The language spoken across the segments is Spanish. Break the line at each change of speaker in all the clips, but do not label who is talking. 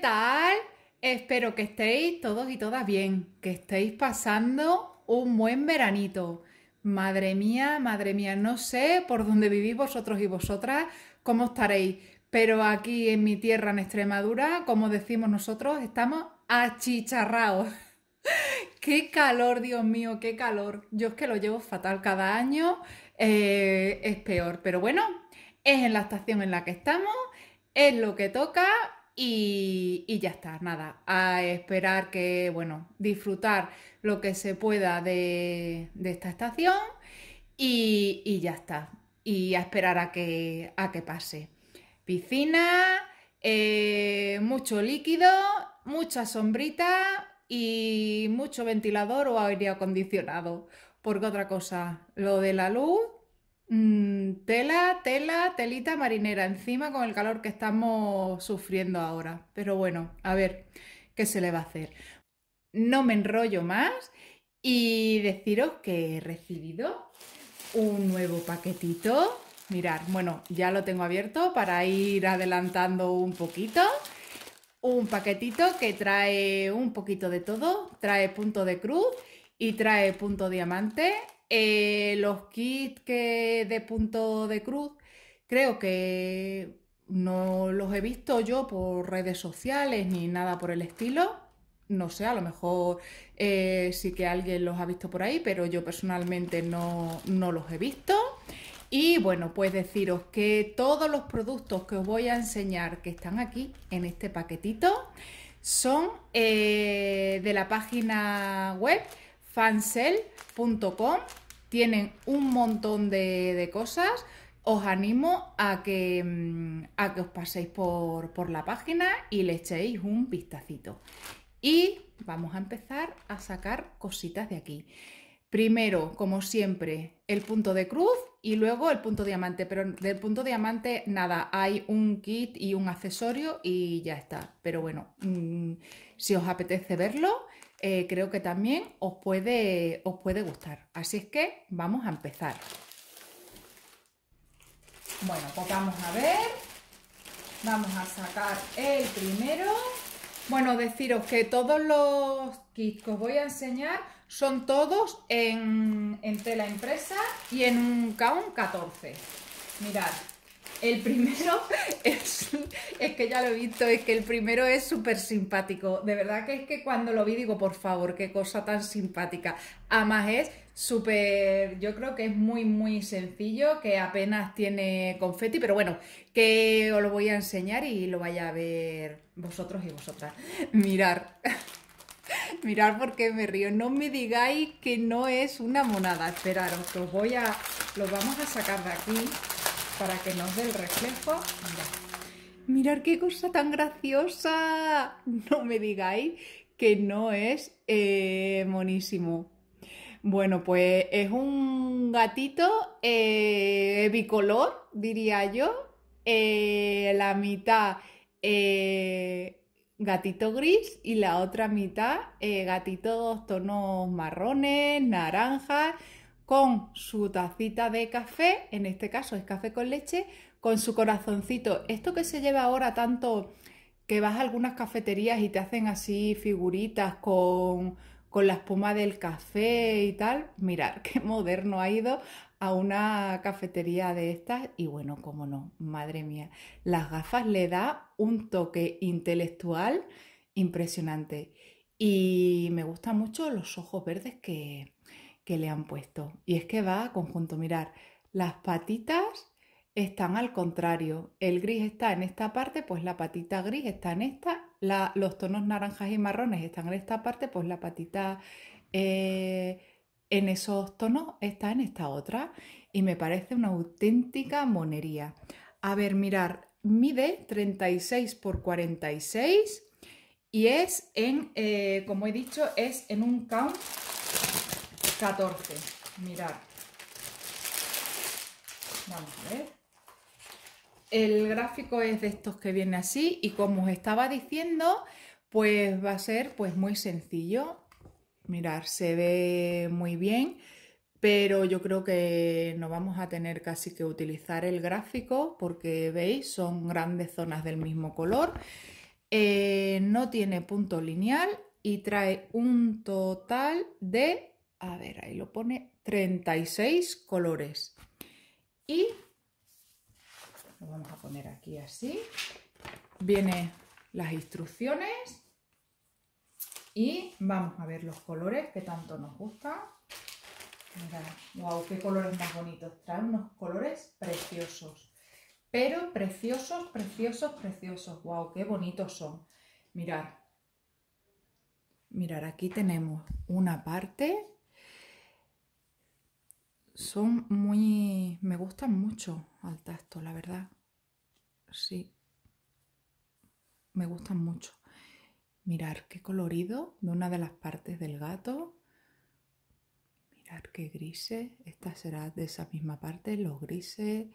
tal? Espero que estéis todos y todas bien, que estéis pasando un buen veranito. Madre mía, madre mía, no sé por dónde vivís vosotros y vosotras, cómo estaréis, pero aquí en mi tierra, en Extremadura, como decimos nosotros, estamos achicharrados. qué calor, Dios mío, qué calor. Yo es que lo llevo fatal cada año, eh, es peor, pero bueno, es en la estación en la que estamos, es lo que toca y, ya está, nada, a esperar que, bueno, disfrutar lo que se pueda de, esta estación y, ya está, y a esperar a que, a que pase. Piscina, eh, mucho líquido, mucha sombrita y mucho ventilador o aire acondicionado, porque otra cosa, lo de la luz Mm, tela, tela, telita marinera, encima con el calor que estamos sufriendo ahora. Pero bueno, a ver, ¿qué se le va a hacer? No me enrollo más y deciros que he recibido un nuevo paquetito. mirad, bueno, ya lo tengo abierto para ir adelantando un poquito. Un paquetito que trae un poquito de todo, trae punto de cruz y trae punto diamante eh, los kits que de punto de cruz, creo que no los he visto yo por redes sociales ni nada por el estilo. No sé, a lo mejor eh, sí que alguien los ha visto por ahí, pero yo personalmente no, los he visto. Y bueno, pues deciros que todos los productos que os voy a enseñar que están aquí en este paquetito son eh, de la página web fansel.com tienen un montón de, cosas. Os animo a que, mm, a que os paséis por, por la página y le echéis un vistacito. Y vamos a empezar a sacar cositas de aquí. Primero, como siempre, el punto de cruz y luego el punto diamante. Pero del punto diamante, nada, hay un kit y un accesorio y ya está. Pero bueno, mm, si os apetece verlo, eh, creo que también os puede, os puede gustar. Así es que vamos a empezar. Bueno, pues vamos a ver. Vamos a sacar el primero. Bueno, deciros que todos los kits que os voy a enseñar son todos en, en tela impresa y en un count 14. Mirad, el primero es, es que ya lo he visto, es que el primero es súper simpático. De verdad que es que cuando lo vi digo, por favor, qué cosa tan simpática. Además es súper, yo creo que es muy, muy sencillo, que apenas tiene confeti, pero bueno, que os lo voy a enseñar y lo vaya a ver vosotros y vosotras. Mirar. Mirad porque me río. No me digáis que no es una monada. Esperaros, os voy a. Los vamos a sacar de aquí para que nos dé el reflejo. ¡Mirad qué cosa tan graciosa. No me digáis que no es eh, monísimo. Bueno, pues es un gatito eh, bicolor, diría yo. Eh, la mitad gatito gris y la otra mitad gatitos tonos marrones, naranjas con su tacita de café, en este caso es café con leche, con su corazoncito. Esto que se lleva ahora tanto que vas a algunas cafeterías y te hacen así figuritas con, con la espuma del café y tal. Mirar qué moderno ha ido a una cafetería de estas y bueno, cómo no, madre mía, las gafas le da un toque intelectual impresionante y me gustan mucho los ojos verdes que, que le han puesto. Y es que va a conjunto, mirar, las patitas están al contrario. El gris está en esta parte, pues la patita gris está en esta. los tonos naranjas y marrones están en esta parte, pues la patita eh, en esos tonos está en esta otra. Y me parece una auténtica monería. A ver, mirar, mide 36 por 46 y es en, eh, como he dicho, es en un count 14. Mirad. Vamos a ver. El gráfico es de estos que viene así y como os estaba diciendo, pues va a ser pues muy sencillo. Mirar, se ve muy bien, pero yo creo que no vamos a tener casi que utilizar el gráfico porque veis, son grandes zonas del mismo color. Eh, no tiene punto lineal y trae un total de a ver, ahí lo pone, 36 colores. Y lo vamos a poner aquí así. Vienen las instrucciones y vamos a ver los colores que tanto nos gustan. Mirad, wow, qué colores más bonitos. Trae unos colores preciosos. Pero preciosos, preciosos, preciosos. Wow, qué bonitos son. Mirad. Mirad, aquí tenemos una parte son muy... me gustan mucho al tacto, la verdad. Sí. Me gustan mucho. Mirar qué colorido de una de las partes del gato. Mirar qué grises. Esta será de esa misma parte. Los grises,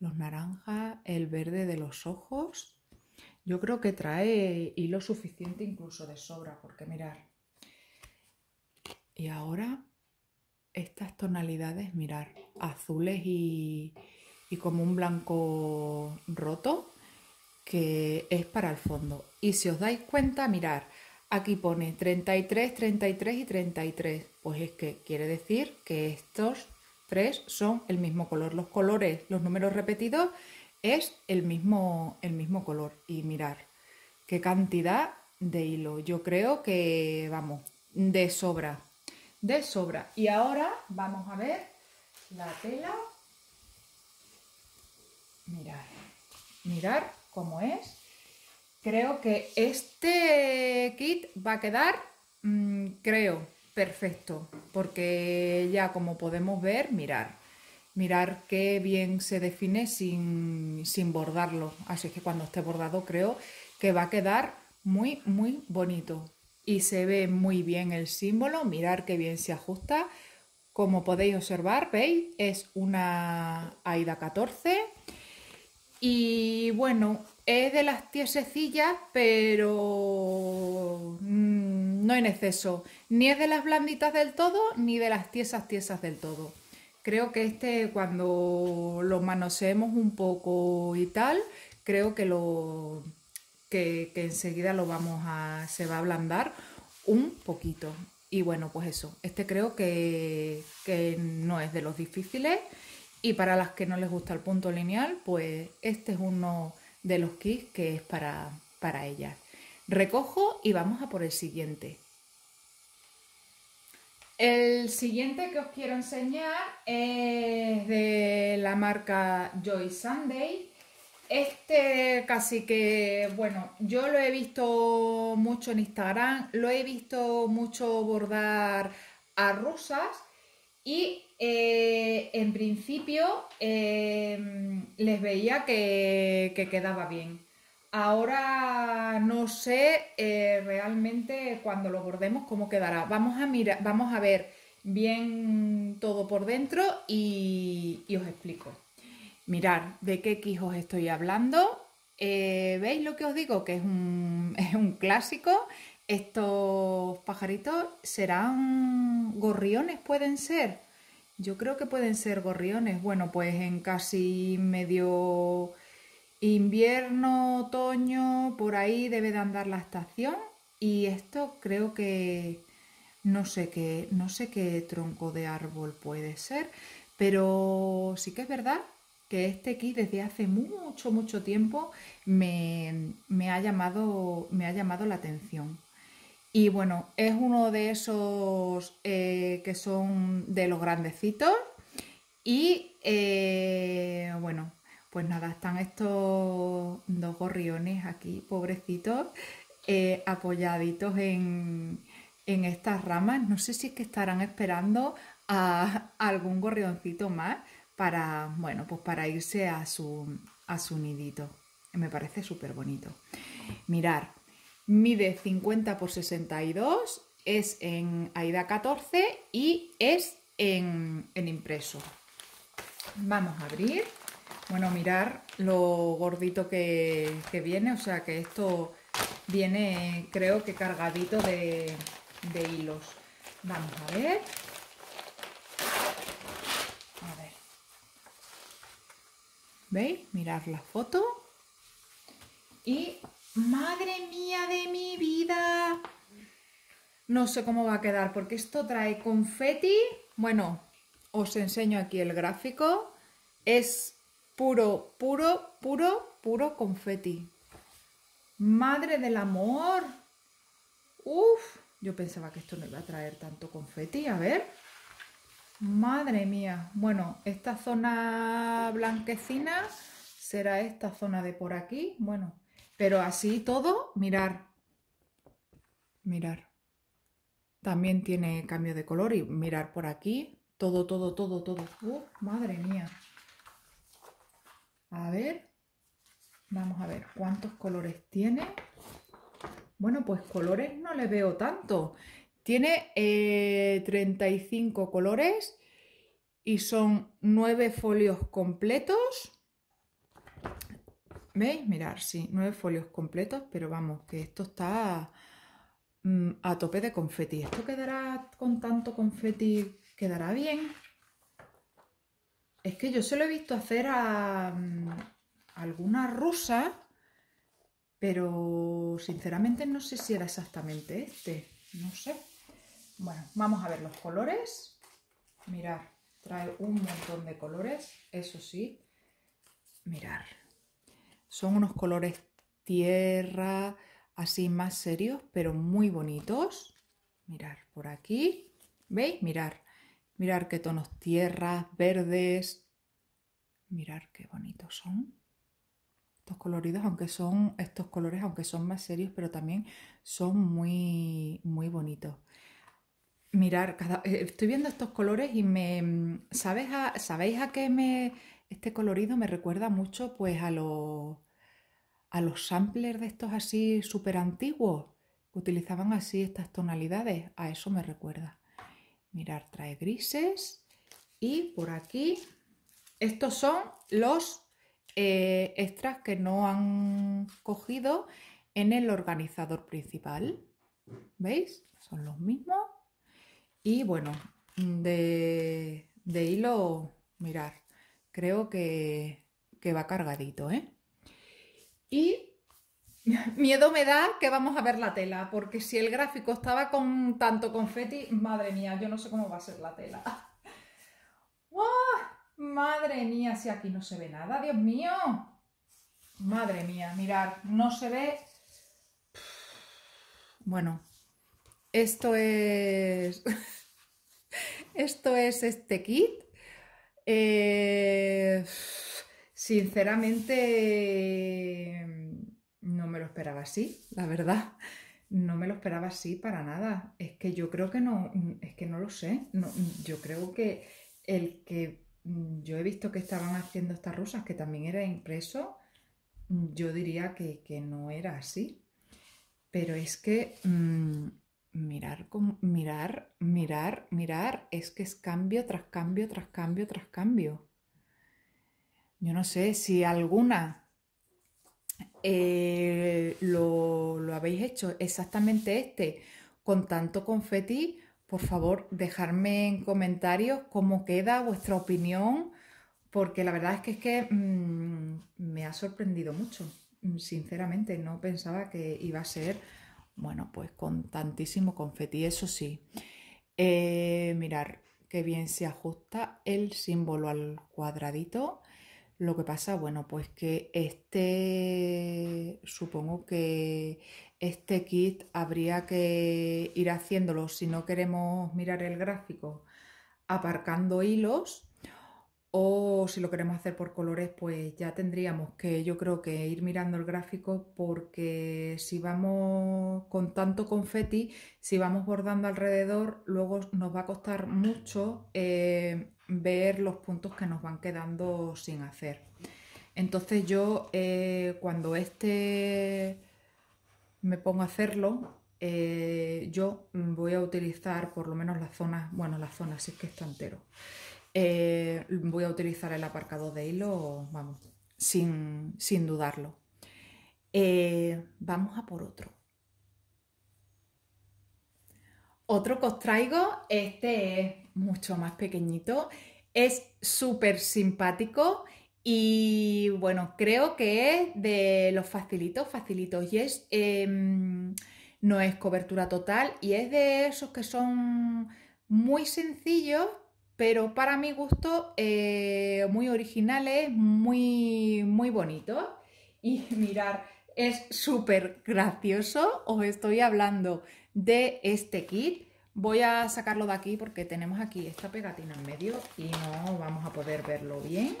los naranjas, el verde de los ojos. Yo creo que trae hilo suficiente incluso de sobra, porque mirar. Y ahora estas tonalidades, mirar, azules y, y como un blanco roto que es para el fondo. Y si os dais cuenta, mirar, aquí pone 33, 33 y 33. Pues es que quiere decir que estos tres son el mismo color. Los colores, los números repetidos, es el mismo, el mismo color. Y mirar, qué cantidad de hilo. Yo creo que, vamos, de sobra de sobra. Y ahora vamos a ver la tela. Mirar, mirar cómo es. Creo que este kit va a quedar, mm, creo, perfecto, porque ya como podemos ver, mirar. Mirar qué bien se define sin, sin bordarlo. Así que cuando esté bordado creo que va a quedar muy, muy bonito y se ve muy bien el símbolo, mirar qué bien se ajusta. Como podéis observar, veis, es una AIDA 14 y bueno, es de las tiesecillas, pero mm, no en exceso. Ni es de las blanditas del todo, ni de las tiesas tiesas del todo. Creo que este cuando lo manoseemos un poco y tal, creo que lo, que, enseguida lo vamos a, se va a ablandar un poquito. Y bueno, pues eso, este creo que, no es de los difíciles y para las que no les gusta el punto lineal, pues este es uno de los kits que es para, para ellas. Recojo y vamos a por el siguiente. El siguiente que os quiero enseñar es de la marca Joy Sunday este casi que, bueno, yo lo he visto mucho en Instagram, lo he visto mucho bordar a rusas y eh, en principio em, les veía que, quedaba bien. Ahora no sé eh, realmente cuando lo bordemos cómo quedará. Vamos a, mirar, vamos a ver bien todo por dentro y os explico. Mirar de qué quijos estoy hablando. Eh, ¿Veis lo que os digo? Que es un, es un clásico. Estos pajaritos serán gorriones, pueden ser. Yo creo que pueden ser gorriones. Bueno, pues en casi medio invierno, otoño, por ahí debe de andar la estación. Y esto creo que no sé qué, no sé qué tronco de árbol puede ser, pero sí que es verdad que este aquí desde hace mucho, mucho tiempo me, ha, llamado, me ha llamado la atención. Y bueno, es uno de esos eh, que son de los grandecitos. Y eh, bueno, pues nada, están estos dos gorriones aquí, pobrecitos, eh, apoyaditos en, estas ramas. No sé si es que estarán esperando a algún gorrioncito más para, bueno, pues para irse a su, a su nidito. Me parece súper bonito. Mirar, mide 50 por 62, es en AIDA 14 y es en, impreso. Vamos a abrir. Bueno, mirar lo gordito que, viene, o sea que esto viene creo que cargadito de, de hilos. Vamos a ver. ¿Veis? Mirar la foto. Y madre mía de mi vida. No sé cómo va a quedar porque esto trae confeti. Bueno, os enseño aquí el gráfico. Es puro, puro, puro, puro confeti. Madre del amor. Uf, yo pensaba que esto no iba a traer tanto confeti. A ver. Madre mía. Bueno, esta zona blanquecina será esta zona de por aquí. Bueno, pero así todo, mirar. Mirar. También tiene cambio de color y mirar por aquí. Todo, todo, todo, todo. madre mía. A ver. Vamos a ver cuántos colores tiene. Bueno, pues colores no le veo tanto. Tiene 35 eh, colores y son 9 folios completos. ¿Veis? Mirar, sí, 9 folios completos, pero vamos, que esto está mm, a tope de confeti. Esto quedará con tanto confeti, quedará bien. Es que yo se lo he visto hacer a mm, alguna rusa, pero sinceramente no sé si era exactamente este no sé. Bueno, vamos a ver los colores. Mirad, trae un montón de colores, eso sí. Mirar. Son unos colores tierra, así más serios, pero muy bonitos. Mirar por aquí. ¿Veis? Mirar. Mirar qué tonos tierra, verdes. Mirar qué bonitos son coloridos, aunque son estos colores, aunque son más serios, pero también son muy, muy bonitos. Mirar, cada, eh, estoy viendo estos colores y me, mm, ¿sabes a, ¿sabéis a qué me, este colorido me recuerda mucho? Pues a los, a los samplers de estos así súper antiguos, que utilizaban así estas tonalidades, a eso me recuerda. Mirar, trae grises y por aquí, estos son los eh, extras que no han cogido en el organizador principal. ¿Veis? Son los mismos. Y bueno, de, hilo, mirar creo que, va cargadito, ¿eh? Y miedo me da que vamos a ver la tela, porque si el gráfico estaba con tanto confeti, madre mía, yo no sé cómo va a ser la tela. Madre mía, si aquí no se ve nada, Dios mío. Madre mía, mirad, no se ve. Bueno, esto es. esto es este kit. Eh, sinceramente, no me lo esperaba así, la verdad. No me lo esperaba así para nada. Es que yo creo que no, es que no lo sé. yo creo que el que Mm, yo he visto que estaban haciendo estas rusas, que también era impreso, mm, yo diría que, no era así. Pero es que mm, mirar, mirar, mirar, mirar, es que es cambio tras cambio, tras cambio, tras cambio. Yo no sé si alguna eh, lo, lo habéis hecho exactamente este, con tanto confeti por favor, dejarme en comentarios cómo queda vuestra opinión, porque la verdad es que, es que mm, me ha sorprendido mucho. Mm, sinceramente, no pensaba que iba a ser, bueno, pues con tantísimo confeti, eso sí. Eh, mirar qué bien se ajusta el símbolo al cuadradito. Lo que pasa, bueno, pues que este, supongo que este kit habría que ir haciéndolo si no queremos mirar el gráfico aparcando hilos o si lo queremos hacer por colores pues ya tendríamos que yo creo que ir mirando el gráfico porque si vamos con tanto confeti si vamos bordando alrededor luego nos va a costar mucho eh, ver los puntos que nos van quedando sin hacer entonces yo eh, cuando este me pongo a hacerlo, eh, yo voy a utilizar por lo menos las zonas, bueno, la zona si es que está entero. Eh, voy a utilizar el aparcado de hilo, vamos, sin, dudarlo. Eh, vamos a por otro. Otro que os traigo, este es mucho más pequeñito, es súper simpático y bueno, creo que es de los facilitos, facilitos. Y em, no es cobertura total y es de esos que son muy sencillos, pero para mi gusto eh, muy originales, muy, muy bonitos. Y mirar, es súper gracioso. Os estoy hablando de este kit. Voy a sacarlo de aquí porque tenemos aquí esta pegatina en medio y no vamos a poder verlo bien.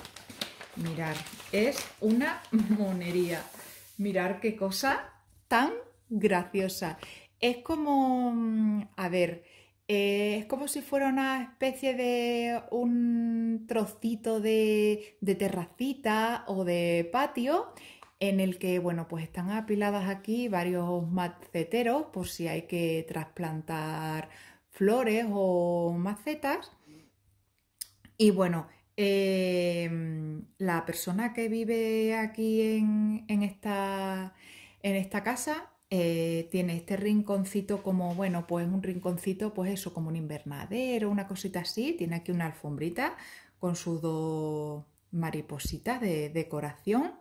Mirar, es una monería. Mirar qué cosa tan graciosa. Es como, mm, a ver, eh, es como si fuera una especie de un trocito de, de terracita o de patio en el que, bueno, pues están apiladas aquí varios maceteros por si hay que trasplantar flores o macetas. Y bueno, Em, la persona que vive aquí en, esta, casa eh, tiene este rinconcito como, bueno, pues un rinconcito, pues eso, como un invernadero, una cosita así. Tiene aquí una alfombrita con sus dos maripositas de decoración.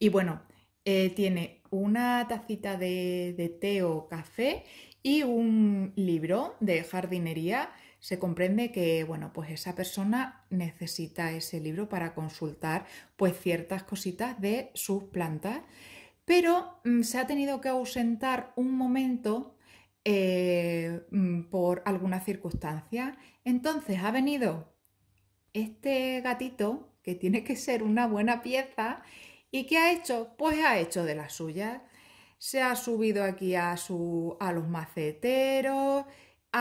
Y bueno, eh, tiene una tacita de té o café y un libro de jardinería se comprende que, bueno, pues esa persona necesita ese libro para consultar pues ciertas cositas de sus plantas, pero mm, se ha tenido que ausentar un momento eh, mm, por alguna circunstancia. Entonces ha venido este gatito, que tiene que ser una buena pieza, ¿y qué ha hecho? Pues ha hecho de las suyas. Se ha subido aquí a, su, a los maceteros,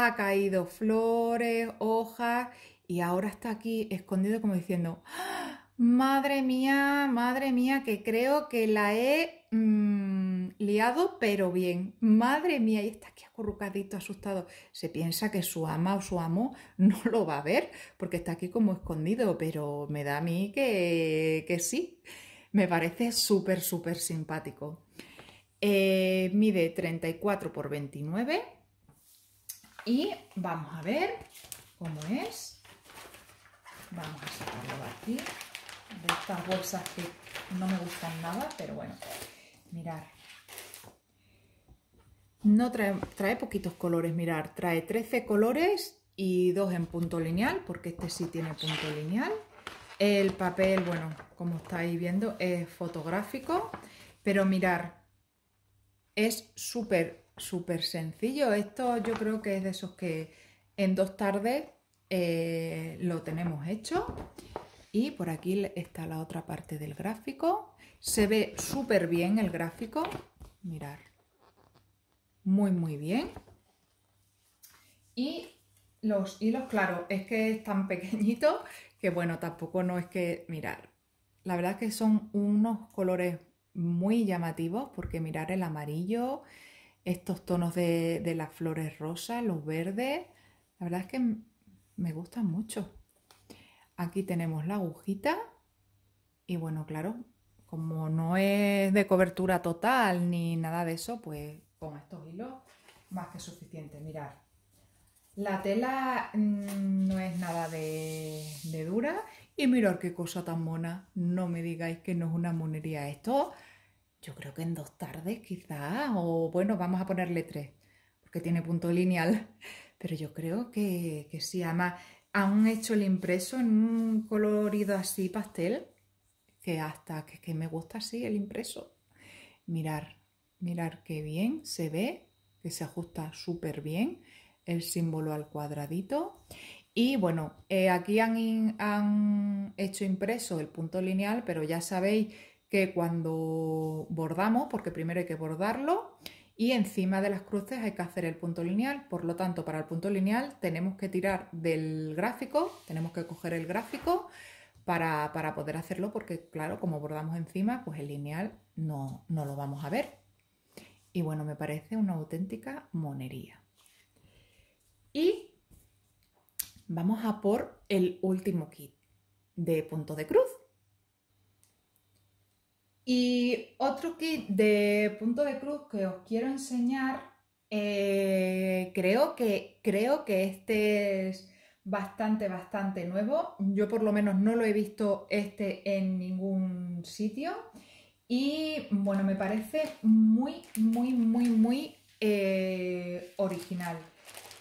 ha caído flores, hojas y ahora está aquí escondido como diciendo, ¡Ah! madre mía, madre mía, que creo que la he mm, liado pero bien, madre mía, y está aquí acurrucadito, asustado. Se piensa que su ama o su amo no lo va a ver porque está aquí como escondido, pero me da a mí que, sí. Me parece súper, súper simpático. Eh, mide 34 por 29 y vamos a ver cómo es. Vamos a sacarlo de aquí. De estas bolsas que no me gustan nada, pero bueno. Mirar. No trae, trae poquitos colores, mirar. Trae 13 colores y dos en punto lineal, porque este sí tiene punto lineal. El papel, bueno, como estáis viendo, es fotográfico, pero mirar, es súper súper sencillo. Esto yo creo que es de esos que en dos tardes eh, lo tenemos hecho. Y por aquí está la otra parte del gráfico. Se ve súper bien el gráfico. Mirar. Muy, muy bien. Y los hilos, claro, es que es tan pequeñito que bueno, tampoco no es que mirar. La verdad es que son unos colores muy llamativos porque mirar el amarillo, estos tonos de, las flores rosas, los verdes. La verdad es que me gustan mucho. Aquí tenemos la agujita y bueno, claro, como no es de cobertura total ni nada de eso, pues con estos hilos más que suficiente. Mirad, la tela mm, no es nada de, de dura y mirad qué cosa tan mona. No me digáis que no es una monería esto yo creo que en dos tardes quizás, o bueno, vamos a ponerle tres, porque tiene punto lineal, pero yo creo que, que sí, además han hecho el impreso en un colorido así pastel, que hasta que, que me gusta así el impreso. Mirar, mirar qué bien se ve, que se ajusta súper bien el símbolo al cuadradito. Y bueno, eh, aquí han, han hecho impreso el punto lineal, pero ya sabéis que cuando bordamos, porque primero hay que bordarlo, y encima de las cruces hay que hacer el punto lineal, por lo tanto para el punto lineal tenemos que tirar del gráfico, tenemos que coger el gráfico para, poder hacerlo, porque claro, como bordamos encima, pues el lineal no, no lo vamos a ver. Y bueno, me parece una auténtica monería. Y vamos a por el último kit de punto de cruz. Y otro kit de punto de cruz que os quiero enseñar, eh, creo, que, creo que este es bastante, bastante nuevo. Yo por lo menos no lo he visto este en ningún sitio. Y bueno, me parece muy, muy, muy, muy eh, original.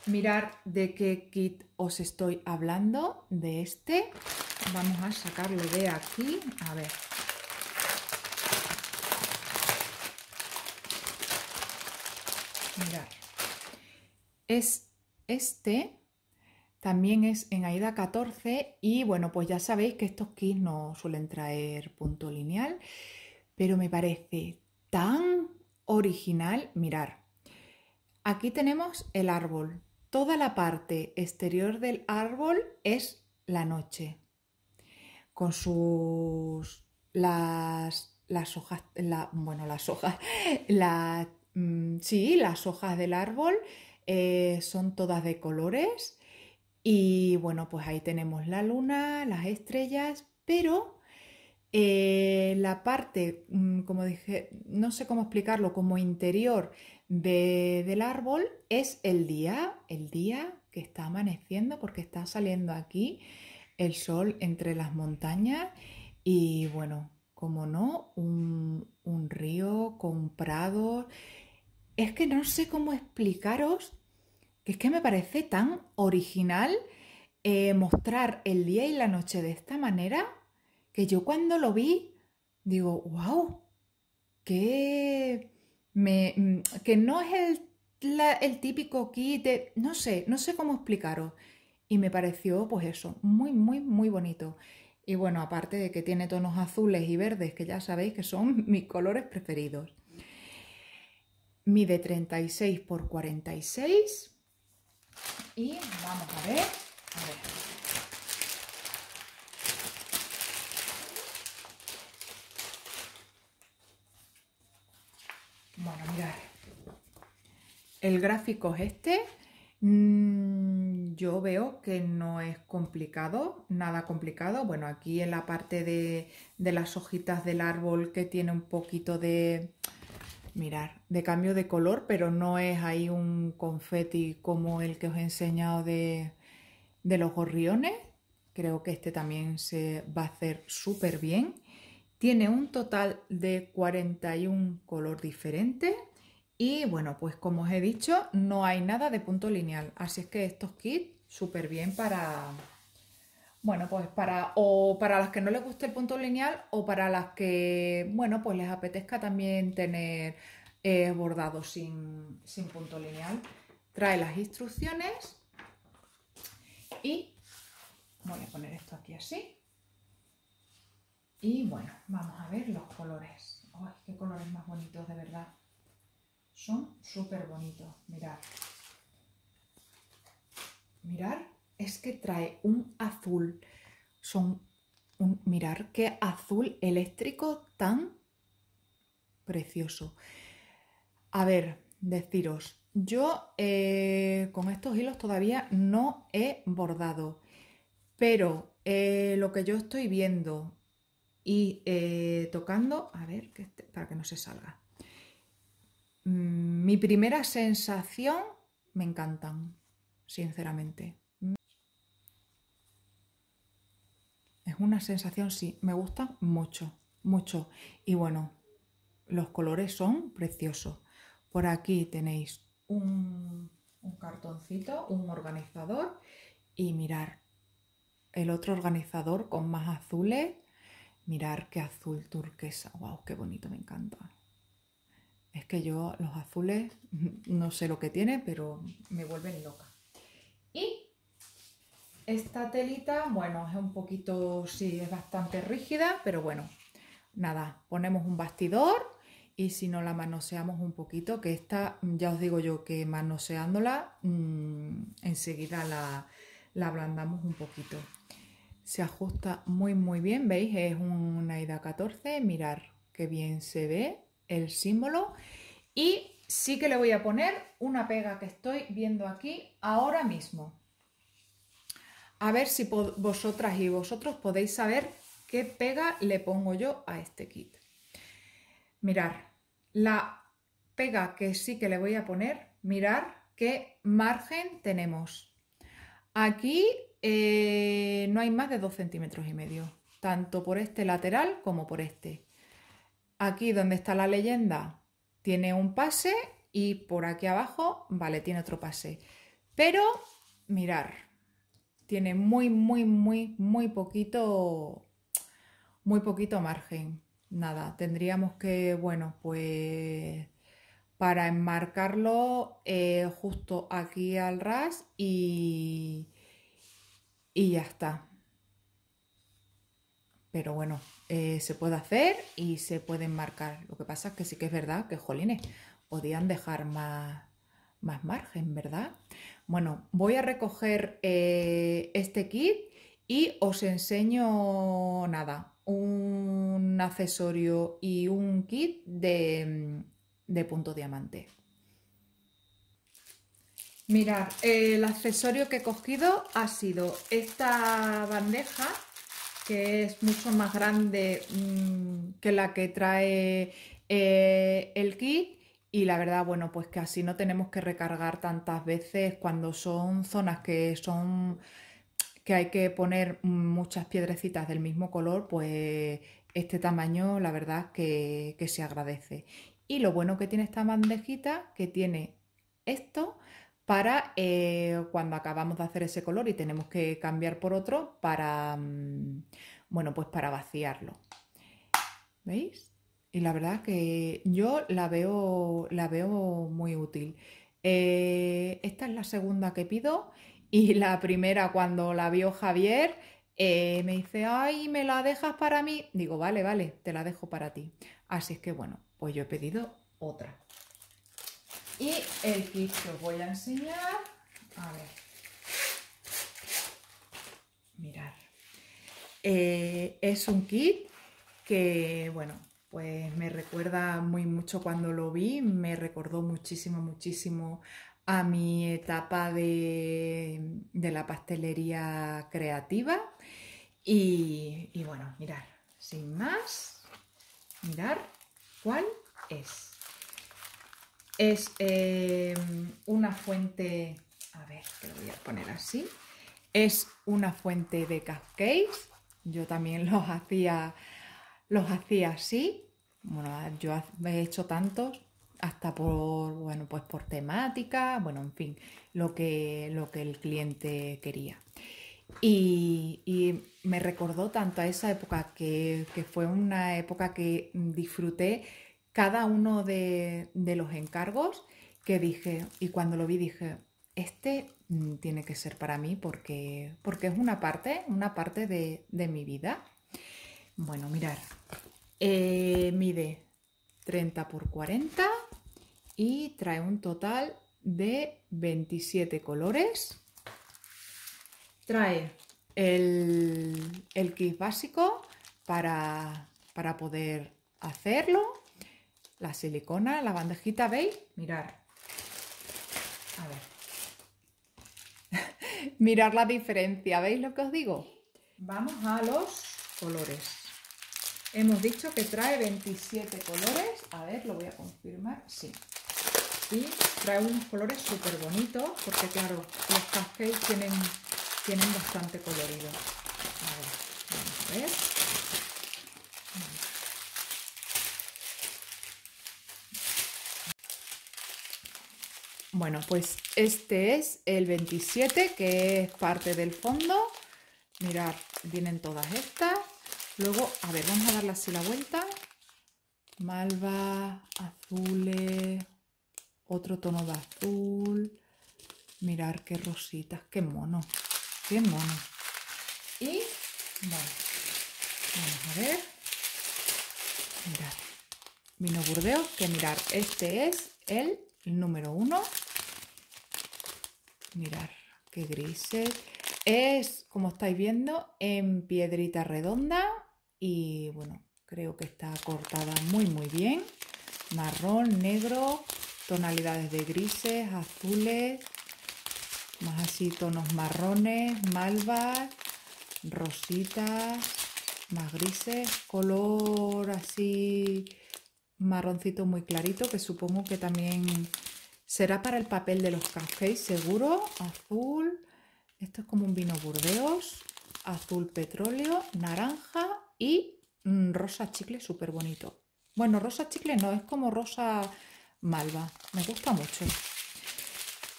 Mirar de qué kit os estoy hablando, de este. Vamos a sacarlo de aquí. A ver, Mirad, es este, también es en AIDA 14 y bueno, pues ya sabéis que estos kits no suelen traer punto lineal, pero me parece tan original, mirar. Aquí tenemos el árbol. Toda la parte exterior del árbol es la noche, con sus las, las hojas, la, bueno, las hojas, la, Mm, sí, las hojas del árbol eh, son todas de colores. Y bueno, pues ahí tenemos la luna, las estrellas, pero eh, la parte, mm, como dije, no sé cómo explicarlo, como interior del árbol es el día, el día que está amaneciendo porque está saliendo aquí el sol entre las montañas y bueno, como no, un, un río con prados es que no sé cómo explicaros que es que me parece tan original eh, mostrar el día y la noche de esta manera que yo cuando lo vi digo, wow, que, me, mm, que no es el, típico kit, no sé, no sé cómo explicaros. Y me pareció, pues eso, muy, muy, muy bonito. Y bueno, aparte de que tiene tonos azules y verdes, que ya sabéis que son mis colores preferidos mide 36 por 46 y vamos a ver, Bueno, mirad, el gráfico es este. Mm, yo veo que no es complicado, nada complicado. Bueno, aquí en la parte de, de las hojitas del árbol que tiene un poquito de, Mirar, de cambio de color, pero no es ahí un confeti como el que os he enseñado de, los gorriones. Creo que este también se va a hacer súper bien. Tiene un total de 41 color diferentes. Y bueno, pues como os he dicho, no hay nada de punto lineal. Así es que estos kits súper bien para, bueno, pues para o para las que no les guste el punto lineal o para las que, bueno, pues les apetezca también tener eh, bordado sin, punto lineal. Trae las instrucciones y voy a poner esto aquí así. Y bueno, vamos a ver los colores. ¡Ay, qué colores más bonitos, de verdad! Son súper bonitos, mirad. Mirad es que trae un azul. Son mirar qué azul eléctrico tan precioso. A ver, deciros, yo eh, con estos hilos todavía no he bordado, pero eh, lo que yo estoy viendo y eh, tocando, a ver, este, para que no se salga. Mm, mi primera sensación, me encantan, sinceramente. una sensación, sí, me gusta mucho, mucho. Y bueno, los colores son preciosos. Por aquí tenéis un, cartoncito, un organizador y mirar el otro organizador con más azules. Mirar qué azul turquesa. guau ¡Qué bonito! Me encanta. Es que yo los azules no sé lo que tiene, pero me vuelven loca. Y esta telita, bueno, es un poquito, sí, es bastante rígida, pero bueno, nada, ponemos un bastidor y si no la manoseamos un poquito, que esta, ya os digo yo que manoseándola, mm, enseguida la, la, ablandamos un poquito. Se ajusta muy muy bien, veis, es una IDA 14, mirar qué bien se ve el símbolo y sí que le voy a poner una pega que estoy viendo aquí ahora mismo a ver si vosotras y vosotros podéis saber qué pega le pongo yo a este kit. Mirar, la pega que sí que le voy a poner, mirar qué margen tenemos. Aquí eh, no hay más de 2 centímetros y medio, tanto por este lateral como por este. Aquí donde está la leyenda tiene un pase y por aquí abajo, vale, tiene otro pase. Pero mirar, tiene muy, muy, muy, muy poquito, muy poquito margen. Nada, tendríamos que, bueno, pues para enmarcarlo eh, justo aquí al ras y, y ya está. Pero bueno, eh, se puede hacer y se puede enmarcar. Lo que pasa es que sí que es verdad que, jolines, podían dejar más, más margen, ¿verdad? bueno, voy a recoger eh, este kit y os enseño nada, un accesorio y un kit de, punto diamante. Mirad, el accesorio que he cogido ha sido esta bandeja que es mucho más grande mm, que la que trae eh, el kit y la verdad, bueno, pues que así no tenemos que recargar tantas veces cuando son zonas que son que hay que poner muchas piedrecitas del mismo color, pues este tamaño la verdad que, se agradece. Y lo bueno que tiene esta bandejita, que tiene esto para eh, cuando acabamos de hacer ese color y tenemos que cambiar por otro para, mm, bueno, pues para vaciarlo. ¿Veis? Y la verdad que yo la veo, la veo muy útil. Eh, esta es la segunda que pido y la primera cuando la vio Javier eh, me dice, ay, ¿me la dejas para mí? Digo, vale, vale, te la dejo para ti. Así es que bueno, pues yo he pedido otra. Y el kit que os voy a enseñar, a ver, mirar, eh, es un kit que, bueno, pues me recuerda muy mucho cuando lo vi, me recordó muchísimo, muchísimo a mi etapa de, la pastelería creativa. Y, bueno, mirar, sin más, mirar cuál es. Es eh, una fuente, a ver, que lo voy a poner así. Es una fuente de cupcakes. Yo también los hacía, los hacía así. Bueno, ah, yo he hecho tantos, hasta por, bueno, pues por temática, bueno, en fin, lo que, lo que el cliente quería. Y, me recordó tanto a esa época que, fue una época que disfruté cada uno de, los encargos que dije, y cuando lo vi dije, este mm, tiene que ser para mí porque, porque es una parte, una parte de, de mi vida. Bueno, mirar, eh, mide 30 por 40 y trae un total de 27 colores. Trae el, kit básico para, para poder hacerlo. La silicona, la bandejita, ¿veis? Mirar. A ver. Mirar la diferencia, ¿veis lo que os digo? Vamos a los colores. Hemos dicho que trae 27 colores. A ver, lo voy a confirmar. Sí. Y trae unos colores súper bonitos, porque claro, los cupcakes tienen, tienen bastante colorido. A ver, vamos a ver. Bueno, pues este es el 27, que es parte del fondo. Mirad, vienen todas estas. Luego, a ver, vamos a darle así la vuelta. Malva, azules, otro tono de azul. Mirar qué rositas, qué mono, qué mono. Y, bueno, vamos a ver. Mirad, vino Burdeos, que mirar, este es el número uno. Mirar, qué grises. Es, como estáis viendo, en piedrita redonda y bueno, creo que está cortada muy muy bien. Marrón, negro, tonalidades de grises, azules, más así tonos marrones, malvas, rositas, más grises, color así marroncito muy clarito que supongo que también será para el papel de los cupcakes seguro, azul, esto es como un vino burdeos, azul petróleo, naranja y mm, rosa chicle súper bonito. Bueno, rosa chicle no, es como rosa malva. Me gusta mucho.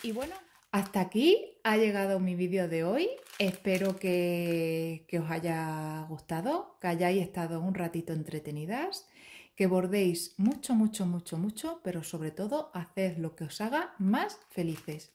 Y bueno, hasta aquí ha llegado mi vídeo de hoy. Espero que, os haya gustado, que hayáis estado un ratito entretenidas, que bordéis mucho, mucho, mucho, mucho, pero sobre todo haced lo que os haga más felices.